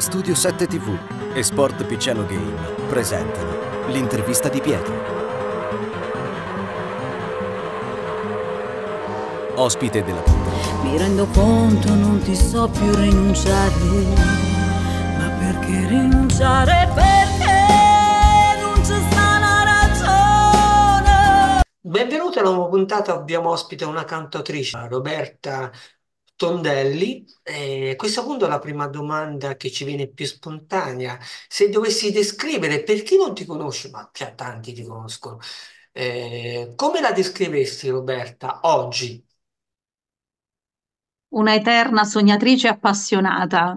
Studio 7 TV e Sport Picciano Game presentano l'intervista di Pietro. Ospite della puntata. Mi rendo conto non ti so più rinunciare, ma perché rinunciare? Perché non c'è sana ragione? Benvenuti alla nuova puntata, abbiamo ospite una cantautrice, Roberta Tondelli, eh, questo appunto è la prima domanda che ci viene più spontanea. Se dovessi descrivere, per chi non ti conosce, ma già tanti ti conoscono, eh, come la descrivesti, Roberta, oggi? Una eterna sognatrice appassionata,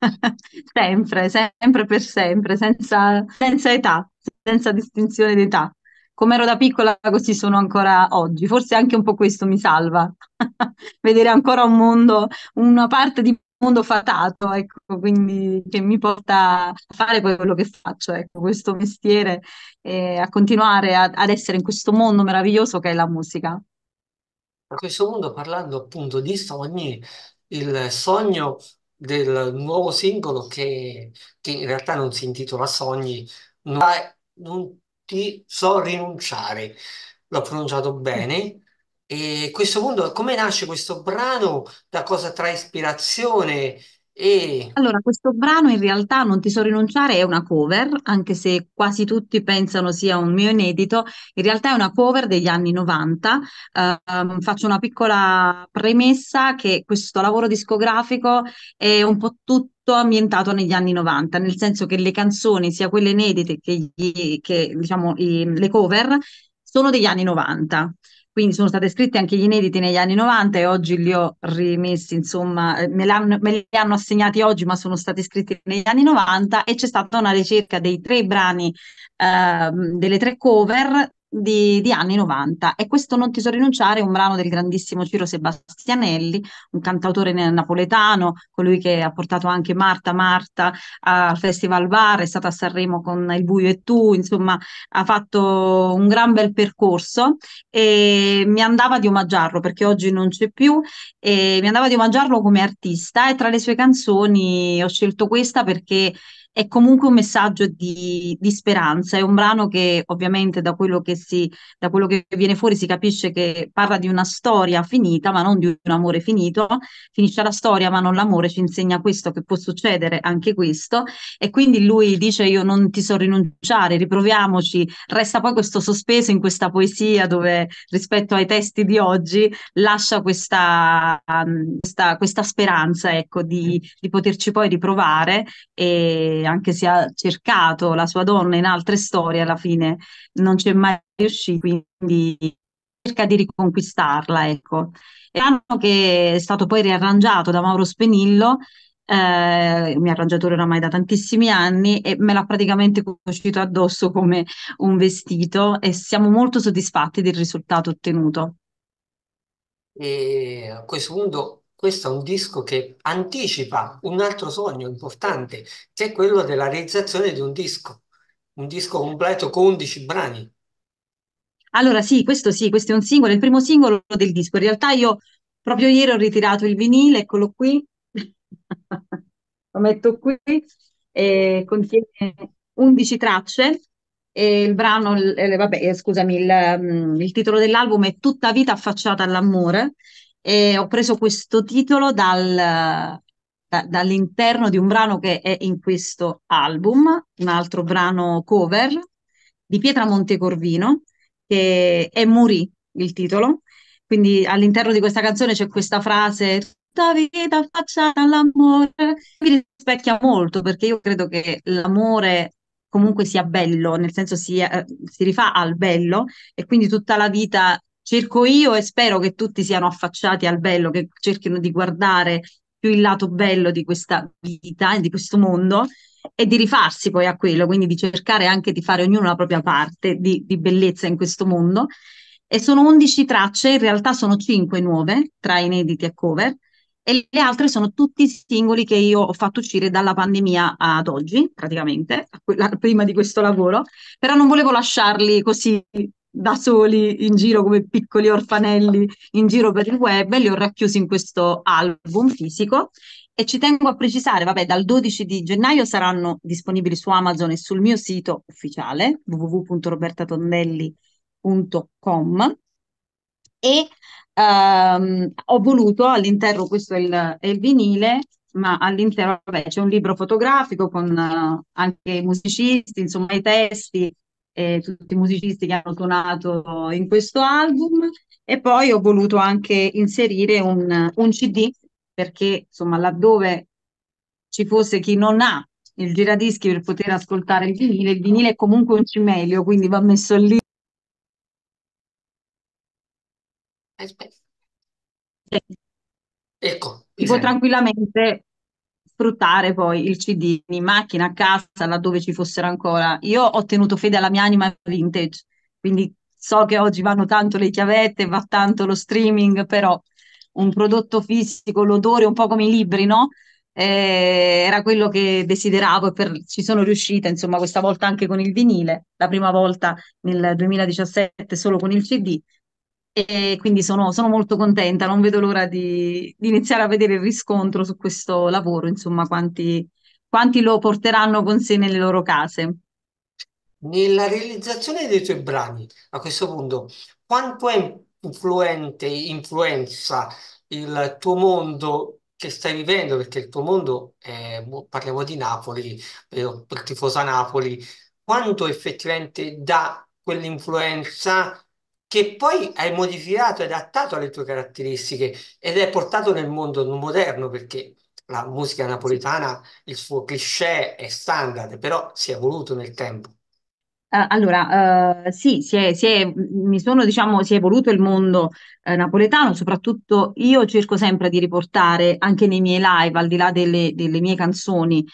sempre, sempre per sempre, senza, senza età, senza distinzione d'età come ero da piccola, così sono ancora oggi. Forse anche un po' questo mi salva, vedere ancora un mondo, una parte di mondo fatato, ecco, quindi che mi porta a fare quello che faccio, ecco, questo mestiere, e a continuare a, ad essere in questo mondo meraviglioso che è la musica. A questo mondo, parlando appunto di sogni, il sogno del nuovo singolo che, che in realtà non si intitola Sogni, non, non ti so rinunciare. L'ho pronunciato bene. E a questo punto, come nasce questo brano? Da cosa trae ispirazione? E... Allora, questo brano in realtà Non ti so rinunciare è una cover, anche se quasi tutti pensano sia un mio inedito, in realtà è una cover degli anni 90. Uh, ehm, faccio una piccola premessa che questo lavoro discografico è un po' tutto ambientato negli anni 90, nel senso che le canzoni, sia quelle inedite che, gli, che diciamo, i, le cover, sono degli anni 90 quindi sono state scritte anche gli inediti negli anni 90 e oggi li ho rimessi, insomma, eh, me, me, li hanno assegnati oggi, ma sono stati scritti negli anni 90 e c'è stata una ricerca dei tre brani, eh, delle tre cover di, di, anni 90 e questo Non ti so rinunciare è un brano del grandissimo Ciro Sebastianelli, un cantautore napoletano, colui che ha portato anche Marta Marta al Festival Bar, è stata a Sanremo con Il Buio e Tu, insomma ha fatto un gran bel percorso e mi andava di omaggiarlo perché oggi non c'è più e mi andava di omaggiarlo come artista e tra le sue canzoni ho scelto questa perché è comunque un messaggio di, di speranza. È un brano che ovviamente da quello che, si, da quello che viene fuori si capisce che parla di una storia finita, ma non di un amore finito. Finisce la storia, ma non l'amore, ci insegna questo, che può succedere anche questo. E quindi lui dice io non ti so rinunciare, riproviamoci. Resta poi questo sospeso in questa poesia dove rispetto ai testi di oggi lascia questa, questa, questa speranza ecco, di, di poterci poi riprovare. E, anche se ha cercato la sua donna in altre storie, alla fine non c'è mai riuscito, quindi cerca di riconquistarla. Ecco. E l'anno che è stato poi riarrangiato da Mauro Spenillo, eh, il mio arrangiatore oramai da tantissimi anni e me l'ha praticamente cucito addosso come un vestito e siamo molto soddisfatti del risultato ottenuto. E a questo punto questo è un disco che anticipa un altro sogno importante, che è quello della realizzazione di un disco, un disco completo con 11 brani. Allora sì, questo sì, questo è un singolo, il primo singolo del disco. In realtà io proprio ieri ho ritirato il vinile, eccolo qui, lo metto qui, e contiene 11 tracce e il brano, eh, vabbè, eh, scusami, il, mm, il titolo dell'album è Tutta vita affacciata all'amore e ho preso questo titolo dal, da, dall'interno di un brano che è in questo album, un altro brano cover di Pietra Montecorvino, che è Morì il titolo. Quindi all'interno di questa canzone c'è questa frase tutta vita faccia all'amore, mi rispecchia molto perché io credo che l'amore comunque sia bello, nel senso sia, eh, si rifà al bello e quindi tutta la vita cerco io e spero che tutti siano affacciati al bello, che cerchino di guardare più il lato bello di questa vita e di questo mondo e di rifarsi poi a quello, quindi di cercare anche di fare ognuno la propria parte di, di bellezza in questo mondo. E sono 11 tracce, in realtà sono 5 nuove tra inediti e cover e le altre sono tutti singoli che io ho fatto uscire dalla pandemia ad oggi, praticamente, prima di questo lavoro, però non volevo lasciarli così da soli in giro come piccoli orfanelli in giro per il web, li ho racchiusi in questo album fisico e ci tengo a precisare, vabbè, dal 12 di gennaio saranno disponibili su Amazon e sul mio sito ufficiale www.robertatondelli.com e ehm, ho voluto all'interno, questo è il, è il vinile, ma all'interno vabbè, c'è un libro fotografico con uh, anche musicisti, insomma i testi, eh, tutti i musicisti che hanno suonato in questo album e poi ho voluto anche inserire un, un CD perché insomma laddove ci fosse chi non ha il giradischi per poter ascoltare il vinile, il vinile è comunque un cimelio, quindi va messo lì. Aspetta. Ecco. Si può tranquillamente sfruttare poi il CD in macchina, a casa, laddove ci fossero ancora. Io ho tenuto fede alla mia anima vintage, quindi so che oggi vanno tanto le chiavette, va tanto lo streaming, però un prodotto fisico, l'odore, un po' come i libri, no? Eh, era quello che desideravo e per, ci sono riuscita, insomma, questa volta anche con il vinile, la prima volta nel 2017 solo con il CD e quindi sono, sono, molto contenta, non vedo l'ora di, di, iniziare a vedere il riscontro su questo lavoro, insomma, quanti, quanti, lo porteranno con sé nelle loro case. Nella realizzazione dei tuoi brani, a questo punto, quanto è influente, influenza il tuo mondo che stai vivendo? Perché il tuo mondo, è, boh, parliamo di Napoli, eh, per tifosa Napoli, quanto effettivamente dà quell'influenza che poi hai modificato adattato alle tue caratteristiche ed è portato nel mondo moderno perché la musica napoletana, il suo cliché è standard, però si è evoluto nel tempo. Eh, allora, uh, sì, si è, si è, mi sono, diciamo, si è evoluto il mondo eh, napoletano, soprattutto io cerco sempre di riportare anche nei miei live, al di là delle, delle mie canzoni,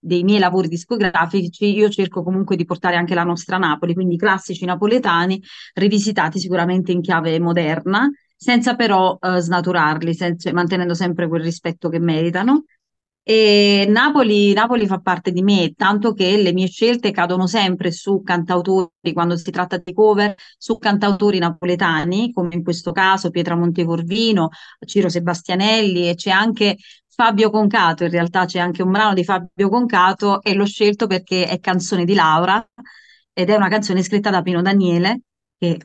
dei miei lavori discografici, io cerco comunque di portare anche la nostra Napoli, quindi classici napoletani rivisitati sicuramente in chiave moderna, senza però eh, snaturarli, senza, cioè mantenendo sempre quel rispetto che meritano. E Napoli, Napoli fa parte di me, tanto che le mie scelte cadono sempre su cantautori quando si tratta di cover, su cantautori napoletani, come in questo caso Pietra Montecorvino, Ciro Sebastianelli, e c'è anche Fabio Concato, in realtà c'è anche un brano di Fabio Concato e l'ho scelto perché è canzone di Laura ed è una canzone scritta da Pino Daniele, che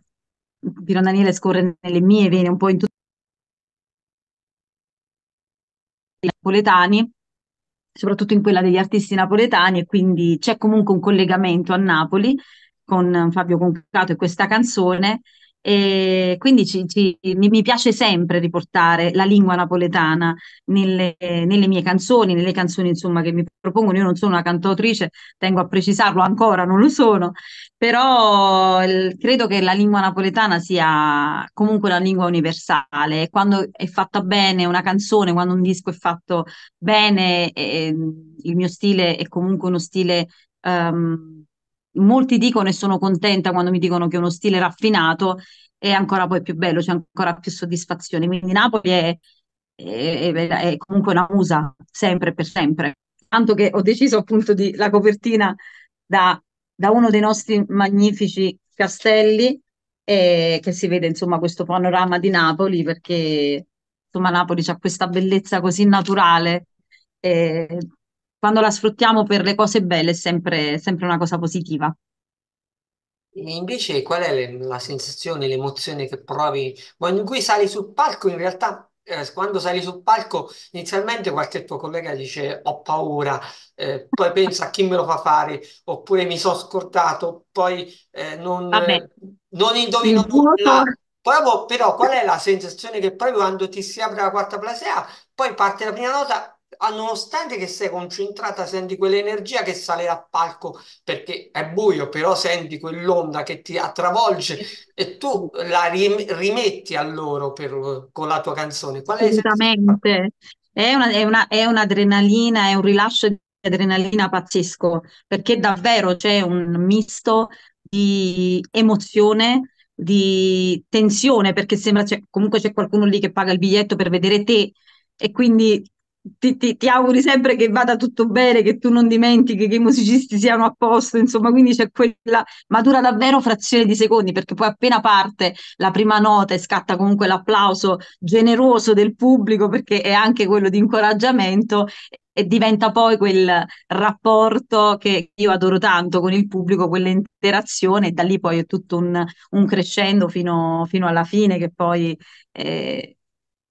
Pino Daniele scorre nelle mie vene un po' in tutti i napoletani, soprattutto in quella degli artisti napoletani e quindi c'è comunque un collegamento a Napoli con Fabio Concato e questa canzone e quindi ci, ci, mi, mi, piace sempre riportare la lingua napoletana nelle, nelle, mie canzoni, nelle canzoni insomma che mi propongono. Io non sono una cantautrice, tengo a precisarlo ancora, non lo sono, però il, credo che la lingua napoletana sia comunque una lingua universale. Quando è fatta bene una canzone, quando un disco è fatto bene, eh, il mio stile è comunque uno stile... Um, molti dicono e sono contenta quando mi dicono che è uno stile raffinato è ancora poi più bello, c'è ancora più soddisfazione. Quindi Napoli è, è, è comunque una musa, sempre e per sempre. Tanto che ho deciso appunto di la copertina da, da uno dei nostri magnifici castelli, eh, che si vede insomma questo panorama di Napoli, perché insomma Napoli ha questa bellezza così naturale. Eh, quando la sfruttiamo per le cose belle è sempre, sempre una cosa positiva. E invece qual è le- la sensazione, l'emozione che provi quando boh, in cui sali sul palco? In realtà, eh, quando sali sul palco, inizialmente qualche tuo collega dice ho paura, eh, poi pensa a chi me lo fa fare, oppure mi sono scordato, poi eh, non, Vabbè, eh, non indovino il nulla. voto... però qual è la sensazione che provi quando ti si apre la quarta platea, poi parte la prima nota Ah, nonostante che sei concentrata, senti quell'energia che sale dal palco perché è buio, però senti quell'onda che ti attravolge e tu la rim- rimetti a loro per, con la tua canzone. Qual è Esattamente. È, una, è, una, è un'adrenalina, è un rilascio di adrenalina pazzesco, perché davvero c'è un misto di emozione, di tensione, perché sembra cioè, comunque c'è qualcuno lì che paga il biglietto per vedere te e quindi ti, ti, ti, auguri sempre che vada tutto bene, che tu non dimentichi, che i musicisti siano a posto, insomma, quindi c'è quella, ma dura davvero frazione di secondi, perché poi appena parte la prima nota e scatta comunque l'applauso generoso del pubblico, perché è anche quello di incoraggiamento, e diventa poi quel rapporto che io adoro tanto con il pubblico, quell'interazione, e da lì poi è tutto un, un crescendo fino, fino, alla fine, che poi... Eh,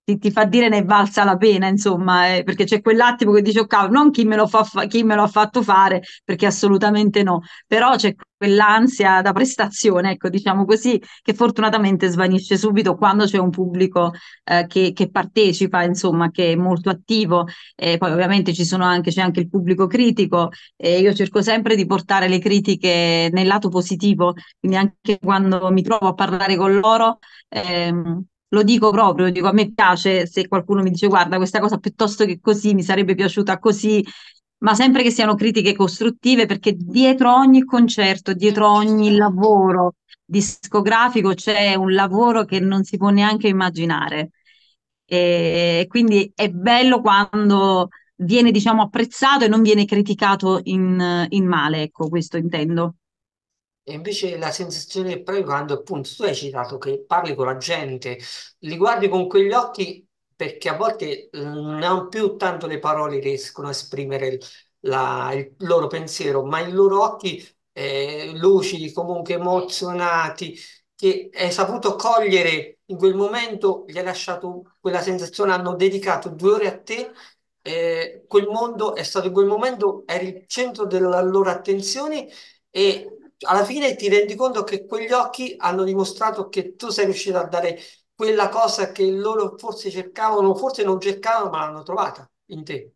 ti, ti, fa dire ne valsa la pena, insomma, eh, perché c'è quell'attimo che dice, oh cavolo, non chi me, fa fa- chi me, lo ha fatto fare, perché assolutamente no, però c'è quell'ansia da prestazione, ecco, diciamo così, che fortunatamente svanisce subito quando c'è un pubblico eh, che, che, partecipa, insomma, che è molto attivo, e poi ovviamente ci sono anche, c'è anche il pubblico critico, e io cerco sempre di portare le critiche nel lato positivo, quindi anche quando mi trovo a parlare con loro, ehm, lo dico proprio, dico a me piace se qualcuno mi dice guarda questa cosa piuttosto che così mi sarebbe piaciuta così, ma sempre che siano critiche costruttive perché dietro ogni concerto, dietro ogni lavoro discografico c'è un lavoro che non si può neanche immaginare. E quindi è bello quando viene diciamo apprezzato e non viene criticato in, in male, ecco questo intendo. E invece la sensazione è provi quando appunto tu hai citato che parli con la gente, li guardi con quegli occhi perché a volte mm, non più tanto le parole riescono a esprimere il, la, il loro pensiero, ma i loro occhi eh, lucidi, comunque emozionati, che hai saputo cogliere in quel momento, gli hai lasciato quella sensazione, hanno dedicato due ore a te eh, quel mondo è stato in quel momento, eri il centro della loro attenzione e alla fine ti rendi conto che quegli occhi hanno dimostrato che tu sei riuscito a dare quella cosa che loro forse cercavano, forse non cercavano, ma l'hanno trovata in te.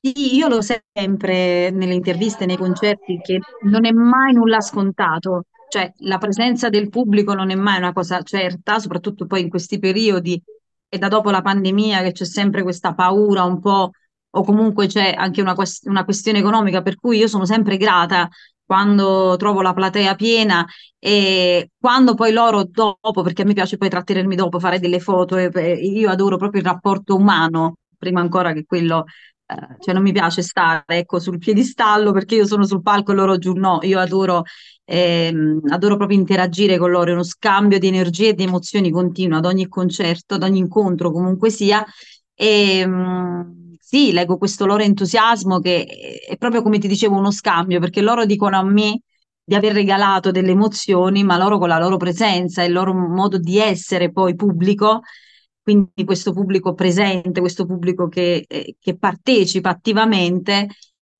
io lo sempre nelle interviste, nei concerti, che non è mai nulla scontato, cioè la presenza del pubblico non è mai una cosa certa, soprattutto poi in questi periodi e da dopo la pandemia che c'è sempre questa paura un po' o comunque c'è anche una, una questione economica per cui io sono sempre grata quando trovo la platea piena e quando poi loro dopo, perché a me piace poi trattenermi dopo, fare delle foto, e, e io adoro proprio il rapporto umano, prima ancora che quello, eh, cioè non mi piace stare ecco, sul piedistallo perché io sono sul palco e loro giù no, io adoro, ehm, adoro proprio interagire con loro, è uno scambio di energie e di emozioni continuo ad ogni concerto, ad ogni incontro comunque sia. E, ehm, mh, sì, leggo questo loro entusiasmo che è proprio come ti dicevo uno scambio, perché loro dicono a me di aver regalato delle emozioni, ma loro con la loro presenza e il loro modo di essere poi pubblico, quindi questo pubblico presente, questo pubblico che, eh, che partecipa attivamente,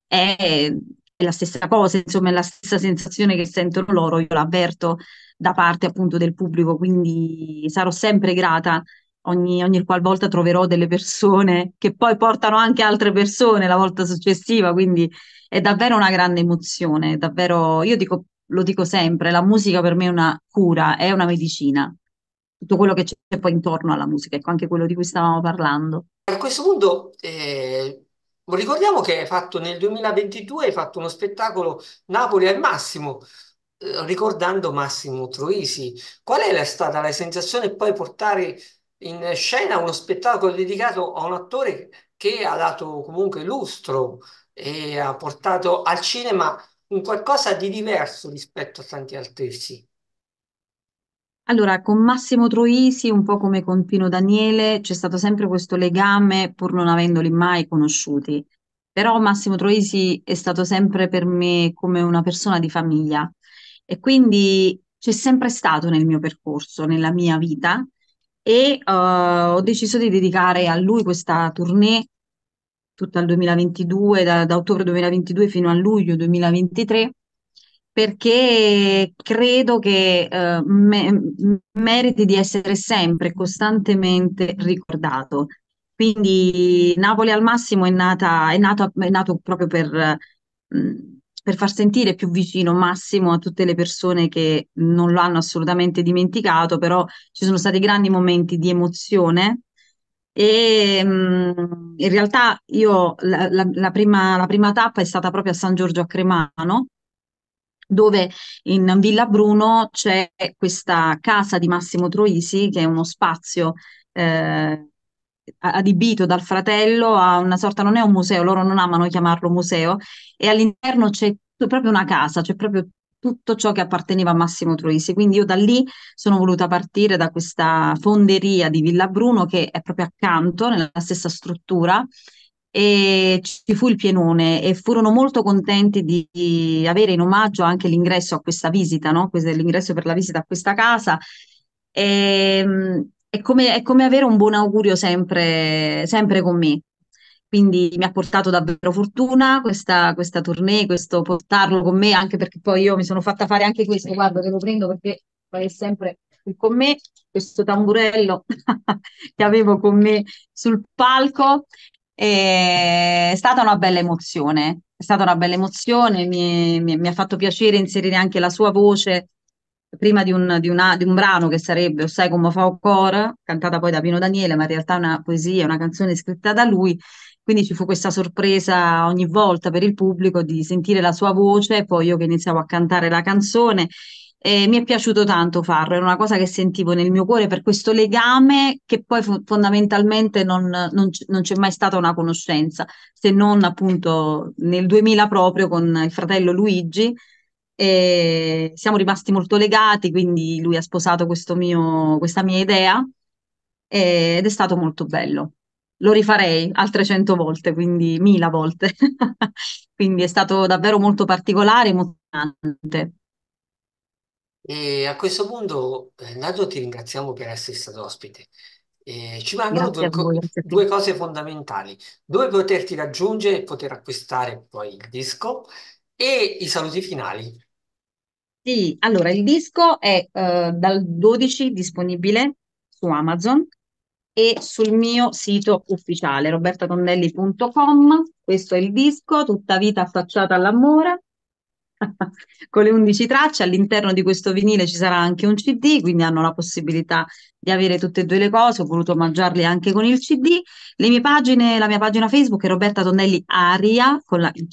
è, è la stessa cosa, insomma è la stessa sensazione che sentono loro, io l'avverto da parte appunto del pubblico, quindi sarò sempre grata ogni, ogni qualvolta troverò delle persone che poi portano anche altre persone la volta successiva, quindi è davvero una grande emozione, davvero, io dico, lo dico sempre, la musica per me è una cura, è una medicina, tutto quello che c'è poi intorno alla musica, ecco anche quello di cui stavamo parlando. A questo punto eh, ricordiamo che hai fatto nel 2022 hai fatto uno spettacolo Napoli al massimo, eh, ricordando Massimo Troisi. Qual è stata la sensazione poi portare in scena uno spettacolo dedicato a un attore che ha dato comunque lustro e ha portato al cinema un qualcosa di diverso rispetto a tanti altri. Allora, con Massimo Troisi, un po' come con Pino Daniele, c'è stato sempre questo legame pur non avendoli mai conosciuti. Però Massimo Troisi è stato sempre per me come una persona di famiglia e quindi c'è sempre stato nel mio percorso, nella mia vita, e uh, ho deciso di dedicare a lui questa tournée tutta il 2022, da, da ottobre 2022 fino a luglio 2023 perché credo che eh, me- meriti di essere sempre costantemente ricordato. Quindi Napoli al massimo è, nata, è, nato, è nato proprio per mh, mm, per far sentire più vicino Massimo a tutte le persone che non lo hanno assolutamente dimenticato, però ci sono stati grandi momenti di emozione e mh, mm, in realtà io la, la, la, prima, la, prima, tappa è stata proprio a San Giorgio a Cremano dove in Villa Bruno c'è questa casa di Massimo Troisi che è uno spazio eh, adibito dal fratello a una sorta, non è un museo, loro non amano chiamarlo museo, e all'interno c'è proprio una casa, c'è proprio tutto ciò che apparteneva a Massimo Troisi. Quindi io da lì sono voluta partire da questa fonderia di Villa Bruno che è proprio accanto, nella stessa struttura, e ci fu il pienone e furono molto contenti di, di avere in omaggio anche l'ingresso a questa visita, no? l'ingresso per la visita a questa casa. E, ehm, è come, è come avere un buon augurio sempre, sempre con me quindi mi ha portato davvero fortuna questa, questa, tournée, questo portarlo con me, anche perché poi io mi sono fatta fare anche questo, guarda che lo prendo perché poi è sempre qui con me, questo tamburello che avevo con me sul palco, è stata una bella emozione, è stata una bella emozione, mi, mi, mi ha fatto piacere inserire anche la sua voce prima di un, di una, di un brano che sarebbe O sai come fa o core, cantata poi da Pino Daniele, ma in realtà è una poesia, una canzone scritta da lui. Quindi ci fu questa sorpresa ogni volta per il pubblico di sentire la sua voce, poi io che iniziavo a cantare la canzone e mi è piaciuto tanto farlo, era una cosa che sentivo nel mio cuore per questo legame che poi fondamentalmente non, non, non c'è mai stata una conoscenza, se non appunto nel 2000 proprio con il fratello Luigi, e siamo rimasti molto legati, quindi lui ha sposato mio, questa mia idea ed è stato molto bello. Lo rifarei altre cento volte, quindi mila volte. quindi è stato davvero molto particolare, emozionante. E a questo punto, eh, Nadio, ti ringraziamo per essere stato ospite. Eh, ci mancano due, co due, cose fondamentali, dove poterti raggiungere e poter acquistare poi il disco e i saluti finali. Sì, allora il disco è eh, dal 12 disponibile su Amazon e sul mio sito ufficiale robertatondelli.com. Questo è il disco, tutta vita affacciata all'amore. con le 11 tracce. All'interno di questo vinile ci sarà anche un CD, quindi hanno la possibilità di avere tutte e due le cose. Ho voluto mangiarle anche con il CD. Le mie pagine, la mia pagina Facebook è Roberta Tonnelli Aria con la Y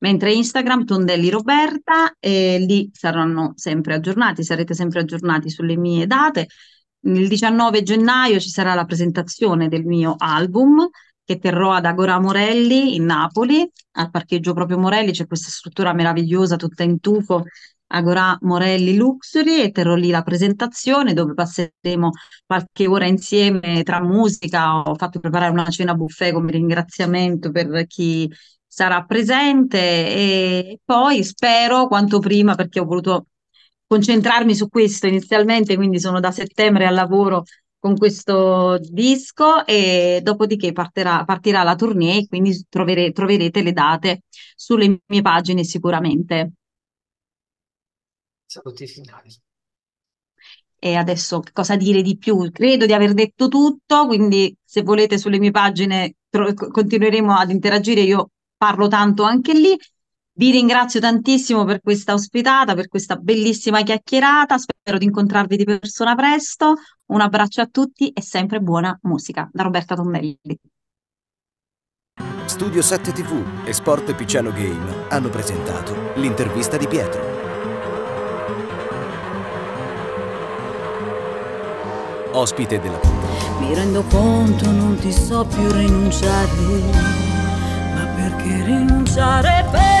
Mentre Instagram, Tondelli Roberta, e lì saranno sempre aggiornati, sarete sempre aggiornati sulle mie date. Il 19 gennaio ci sarà la presentazione del mio album che terrò ad Agora Morelli in Napoli, al parcheggio proprio Morelli, c'è questa struttura meravigliosa tutta in tufo Agora Morelli Luxury e terrò lì la presentazione dove passeremo qualche ora insieme tra musica. Ho fatto preparare una cena buffet come ringraziamento per chi sarà presente e poi spero quanto prima perché ho voluto concentrarmi su questo inizialmente, quindi sono da settembre al lavoro con questo disco e dopodiché partirà, partirà la tournée quindi trovere, troverete le date sulle mie pagine sicuramente. Saluti finali. E adesso cosa dire di più? Credo di aver detto tutto, quindi se volete sulle mie pagine continueremo ad interagire. Io parlo tanto anche lì. Vi ringrazio tantissimo per questa ospitata, per questa bellissima chiacchierata. Spero di incontrarvi di persona presto. Un abbraccio a tutti e sempre buona musica. Da Roberta Tondelli. Studio 7 TV e Sport Picciano Game hanno presentato l'intervista di Pietro. Ospite della puntata. Mi rendo conto, non ti so più rinunciare che rinunciare per